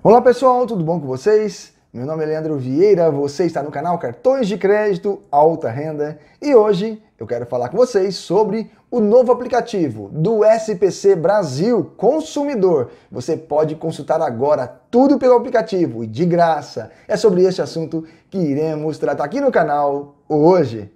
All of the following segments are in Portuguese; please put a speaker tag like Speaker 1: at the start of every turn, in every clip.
Speaker 1: Olá pessoal, tudo bom com vocês? Meu nome é Leandro Vieira, você está no canal Cartões de Crédito Alta Renda e hoje eu quero falar com vocês sobre o novo aplicativo do SPC Brasil Consumidor. Você pode consultar agora tudo pelo aplicativo e de graça. É sobre este assunto que iremos tratar aqui no canal hoje.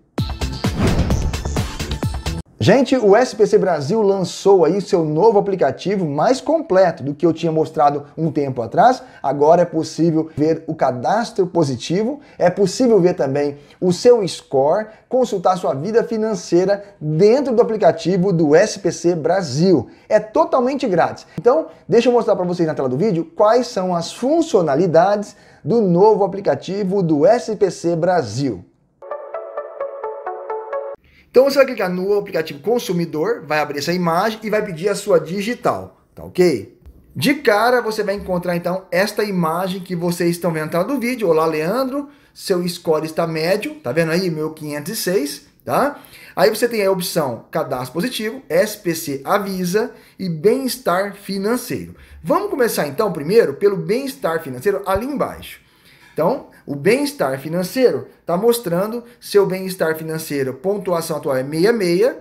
Speaker 1: Gente, o SPC Brasil lançou aí seu novo aplicativo mais completo do que eu tinha mostrado um tempo atrás. Agora é possível ver o cadastro positivo, é possível ver também o seu score, consultar sua vida financeira dentro do aplicativo do SPC Brasil. É totalmente grátis. Então, deixa eu mostrar para vocês na tela do vídeo quais são as funcionalidades do novo aplicativo do SPC Brasil. Então você vai clicar no aplicativo consumidor, vai abrir essa imagem e vai pedir a sua digital, tá ok? De cara você vai encontrar então esta imagem que vocês estão vendo atrás do vídeo. Olá Leandro, seu score está médio, tá vendo aí, 1.506, tá? Aí você tem a opção cadastro positivo, SPC avisa e bem-estar financeiro. Vamos começar então primeiro pelo bem-estar financeiro ali embaixo. Então, o bem-estar financeiro está mostrando seu bem-estar financeiro. Pontuação atual é 66.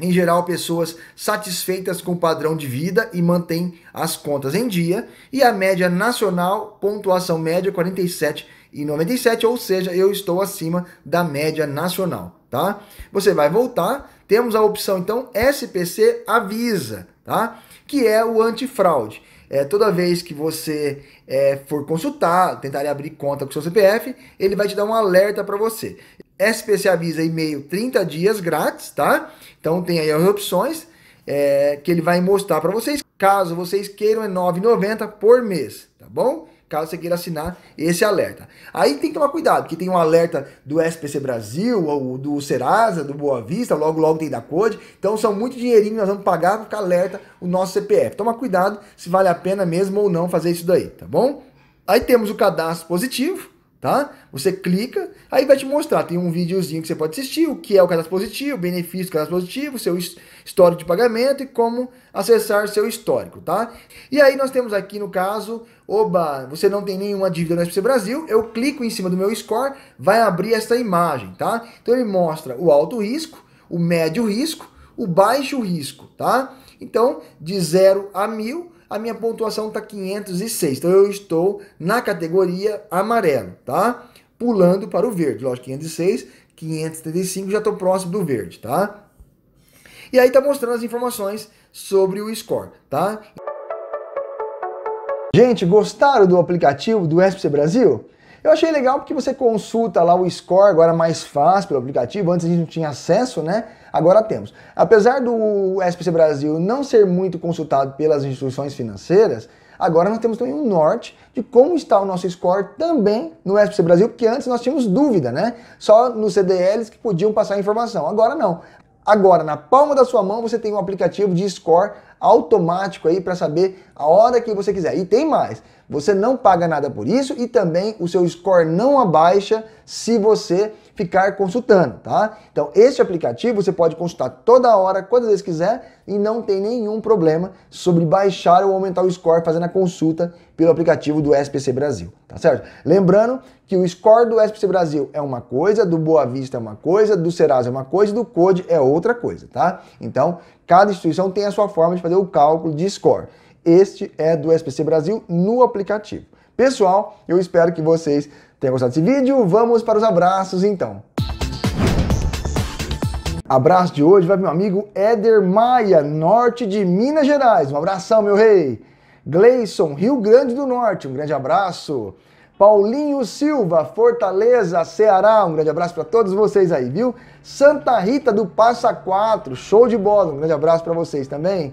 Speaker 1: Em geral, pessoas satisfeitas com o padrão de vida e mantêm as contas em dia. E a média nacional, pontuação média 47 e 97, ou seja, eu estou acima da média nacional, tá? Você vai voltar, temos a opção então SPC Avisa, tá? Que é o antifraude é, toda vez que você é, for consultar, tentar abrir conta com seu CPF, ele vai te dar um alerta para você. SPC Avisa e-mail 30 dias grátis, tá? Então tem aí as opções é, que ele vai mostrar para vocês, caso vocês queiram, é R$ 9,90 por mês, tá bom? caso você queira assinar esse alerta. Aí tem que tomar cuidado, que tem um alerta do SPC Brasil, ou do Serasa, do Boa Vista, logo logo tem da Code. Então são muito dinheirinho que nós vamos pagar para ficar alerta o nosso CPF. Toma cuidado se vale a pena mesmo ou não fazer isso daí, tá bom? Aí temos o cadastro positivo, tá? Você clica, aí vai te mostrar, tem um videozinho que você pode assistir, o que é o cadastro positivo, o benefício do cadastro positivo, seu histórico de pagamento e como acessar seu histórico, tá? E aí nós temos aqui no caso, oba, você não tem nenhuma dívida no SPC Brasil, eu clico em cima do meu score, vai abrir essa imagem, tá? Então ele mostra o alto risco, o médio risco, o baixo risco, tá? Então, de 0 a 1000, a minha pontuação está 506. Então eu estou na categoria amarelo, tá? Pulando para o verde. Lógico, 506, 535, já estou próximo do verde, tá? E aí está mostrando as informações sobre o score, tá? Gente, gostaram do aplicativo do SPC Brasil? Eu achei legal porque você consulta lá o score, agora mais fácil pelo aplicativo, antes a gente não tinha acesso, né? Agora temos. Apesar do SPC Brasil não ser muito consultado pelas instituições financeiras, agora nós temos também um norte de como está o nosso score também no SPC Brasil, porque antes nós tínhamos dúvida, né? Só nos CDLs que podiam passar a informação. Agora não. Agora, na palma da sua mão, você tem um aplicativo de score automático aí para saber a hora que você quiser. E tem mais. Você não paga nada por isso e também o seu score não abaixa se você ficar consultando, tá? Então, esse aplicativo você pode consultar toda hora, quantas vezes quiser e não tem nenhum problema sobre baixar ou aumentar o score fazendo a consulta pelo aplicativo do SPC Brasil, tá certo? Lembrando que o score do SPC Brasil é uma coisa, do Boa Vista é uma coisa, do Serasa é uma coisa, do Code é outra coisa, tá? Então, cada instituição tem a sua forma de fazer o cálculo de score. Este é do SPC Brasil no aplicativo. Pessoal, eu espero que vocês tenham gostado desse vídeo. Vamos para os abraços então. Abraço de hoje vai para meu amigo Éder Maia, norte de Minas Gerais. Um abração, meu rei. Gleison, Rio Grande do Norte, um grande abraço. Paulinho Silva, Fortaleza, Ceará, um grande abraço para todos vocês aí, viu? Santa Rita do Passa Quatro, show de bola, um grande abraço para vocês também.